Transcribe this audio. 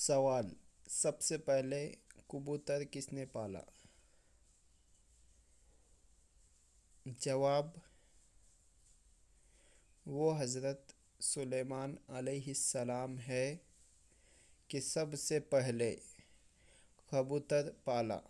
सवाल सबसे पहले कबूतर किसने पाला जवाब वो हज़रत सुलेमान सलाम है कि सबसे पहले कबूतर पाला